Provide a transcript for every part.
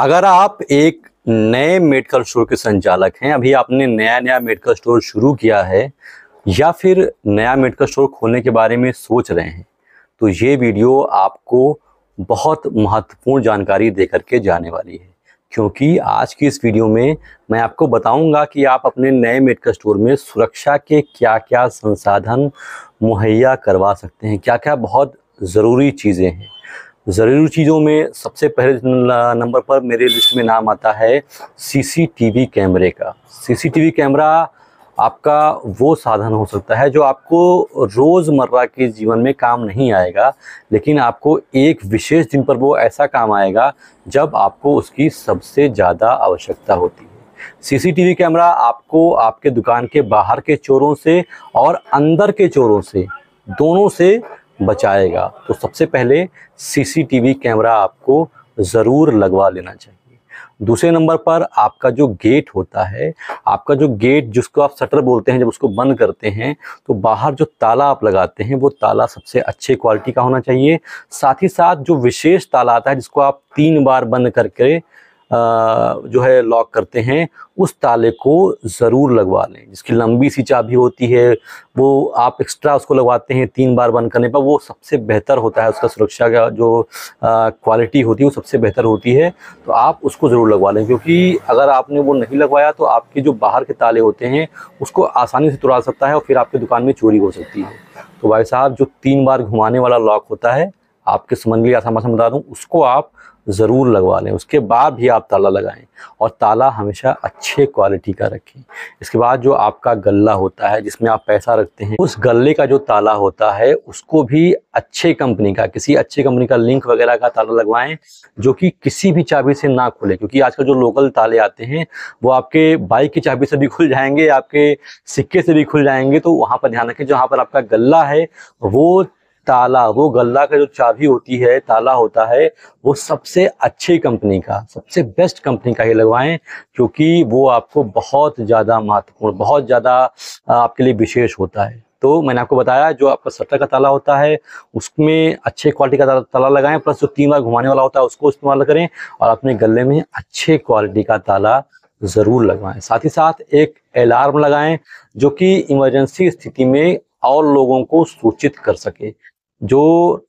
अगर आप एक नए मेडिकल स्टोर के संचालक हैं अभी आपने नया नया मेडिकल स्टोर शुरू किया है या फिर नया मेडिकल स्टोर खोलने के बारे में सोच रहे हैं तो ये वीडियो आपको बहुत महत्वपूर्ण जानकारी दे करके जाने वाली है क्योंकि आज की इस वीडियो में मैं आपको बताऊंगा कि आप अपने नए मेडिकल स्टोर में सुरक्षा के क्या क्या संसाधन मुहैया करवा सकते हैं क्या क्या बहुत ज़रूरी चीज़ें हैं ज़रूरी चीज़ों में सबसे पहले नंबर पर मेरे लिस्ट में नाम आता है सीसीटीवी कैमरे का सीसीटीवी कैमरा आपका वो साधन हो सकता है जो आपको रोज़मर्रा के जीवन में काम नहीं आएगा लेकिन आपको एक विशेष दिन पर वो ऐसा काम आएगा जब आपको उसकी सबसे ज़्यादा आवश्यकता होती है सीसीटीवी कैमरा आपको आपके दुकान के बाहर के चोरों से और अंदर के चोरों से दोनों से बचाएगा तो सबसे पहले सीसीटीवी कैमरा आपको ज़रूर लगवा लेना चाहिए दूसरे नंबर पर आपका जो गेट होता है आपका जो गेट जिसको आप शटर बोलते हैं जब उसको बंद करते हैं तो बाहर जो ताला आप लगाते हैं वो ताला सबसे अच्छे क्वालिटी का होना चाहिए साथ ही साथ जो विशेष ताला आता है जिसको आप तीन बार बंद करके जो है लॉक करते हैं उस ताले को ज़रूर लगवा लें जिसकी लंबी सी चाबी होती है वो आप एक्स्ट्रा उसको लगवाते हैं तीन बार बंद करने पर वो सबसे बेहतर होता है उसका सुरक्षा का जो क्वालिटी होती है वो सबसे बेहतर होती है तो आप उसको ज़रूर लगवा लें क्योंकि अगर आपने वो नहीं लगवाया तो आपके जो बाहर के ताले होते हैं उसको आसानी से तोड़ा सकता है और फिर आपकी दुकान में चोरी हो सकती है तो भाई साहब जो तीन बार घुमाने वाला लॉक होता है आपके समझ लिया आसान बता दूँ उसको आप ज़रूर लगवा लें उसके बाद भी आप ताला लगाएं और ताला हमेशा अच्छे क्वालिटी का रखें इसके बाद जो आपका गला होता है जिसमें आप पैसा रखते हैं उस गले का जो ताला होता है उसको भी अच्छे कंपनी का किसी अच्छे कंपनी का लिंक वगैरह का ताला लगवाएं जो कि किसी भी चाबी से ना खुले क्योंकि आजकल जो लोकल ताले आते हैं वो आपके बाइक की चाबी से भी खुल जाएंगे आपके सिक्के से भी खुल जाएंगे तो वहाँ पर ध्यान रखें जहाँ पर आपका गला है वो ताला वो गल्ला का जो चाबी होती है ताला होता है वो सबसे अच्छी कंपनी का सबसे बेस्ट कंपनी का ही लगवाएं क्योंकि वो आपको बहुत ज़्यादा महत्वपूर्ण बहुत ज़्यादा आपके लिए विशेष होता है तो मैंने आपको बताया जो आपका सटर का ताला होता है उसमें अच्छे क्वालिटी का ताला, ताला लगाएं प्लस जो तीन बार घुमाने वाला होता है उसको इस्तेमाल करें और अपने गले में अच्छे क्वालिटी का ताला ज़रूर लगवाएं साथ ही साथ एक अलार्म लगाएं जो कि इमरजेंसी स्थिति में और लोगों को सूचित कर सके जो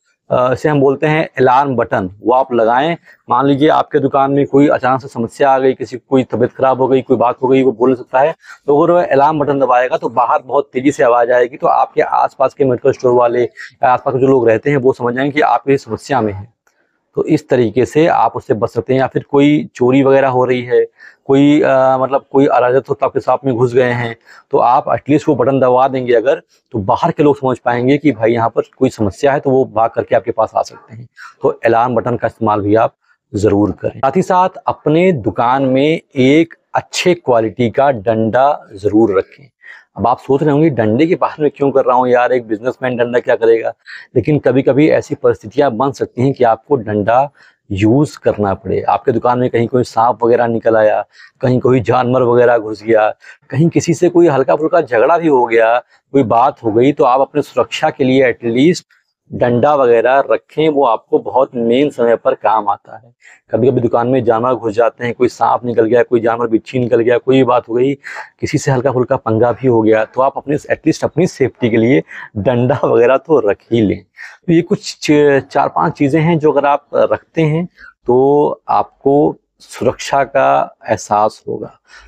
इसे हम बोलते हैं अलार्म बटन वो आप लगाएं मान लीजिए आपके दुकान में कोई अचानक से समस्या आ गई किसी कोई तबीयत खराब हो गई कोई बात हो गई वो बोल सकता है तो अगर वह अलार्म बटन दबाएगा तो बाहर बहुत तेजी से आवाज़ आएगी तो आपके आसपास के मेडिकल स्टोर वाले आसपास के जो लोग रहते हैं वो समझ जाएंगे कि आप इस समस्या में है तो इस तरीके से आप उससे बच सकते हैं या फिर कोई चोरी वगैरह हो रही है कोई आ, मतलब कोई अराजक तो आपके साथ में घुस गए हैं तो आप एटलीस्ट वो बटन दबा देंगे अगर तो बाहर के लोग समझ पाएंगे कि भाई यहाँ पर कोई समस्या है तो वो भाग करके आपके पास आ सकते हैं तो अलार्म बटन का इस्तेमाल भी आप ज़रूर करें साथ ही साथ अपने दुकान में एक अच्छे क्वालिटी का डंडा ज़रूर रखें अब आप सोच रहे होंगे डंडे की बात में क्यों कर रहा हूँ यार एक बिजनेसमैन डंडा क्या करेगा लेकिन कभी कभी ऐसी परिस्थितियां बन सकती हैं कि आपको डंडा यूज़ करना पड़े आपके दुकान में कहीं कोई सांप वगैरह निकल आया कहीं कोई जानवर वगैरह घुस गया कहीं किसी से कोई हल्का फुल्का झगड़ा भी हो गया कोई बात हो गई तो आप अपने सुरक्षा के लिए एटलीस्ट डंडा वगैरह रखें वो आपको बहुत मेन समय पर काम आता है कभी कभी दुकान में जानवर घुस जाते हैं कोई सांप निकल गया कोई जानवर बिच्छी निकल गया कोई बात हो गई किसी से हल्का फुल्का पंगा भी हो गया तो आप अपने एटलीस्ट अपनी सेफ्टी के लिए डंडा वगैरह तो रख ही लें तो ये कुछ चार पांच चीज़ें हैं जो अगर आप रखते हैं तो आपको सुरक्षा का एहसास होगा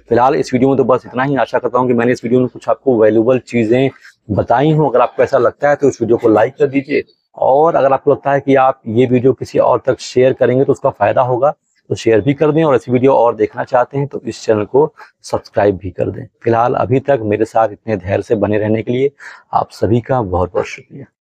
फिलहाल इस वीडियो में तो बस इतना ही आशा करता हूँ कि मैंने इस वीडियो में कुछ आपको वैल्यूबल चीज़ें बताई हूँ अगर आपको ऐसा लगता है तो इस वीडियो को लाइक कर दीजिए और अगर आपको लगता है कि आप ये वीडियो किसी और तक शेयर करेंगे तो उसका फायदा होगा तो शेयर भी कर दें और ऐसी वीडियो और देखना चाहते हैं तो इस चैनल को सब्सक्राइब भी कर दें फिलहाल अभी तक मेरे साथ इतने धैर्य से बने रहने के लिए आप सभी का बहुत बहुत शुक्रिया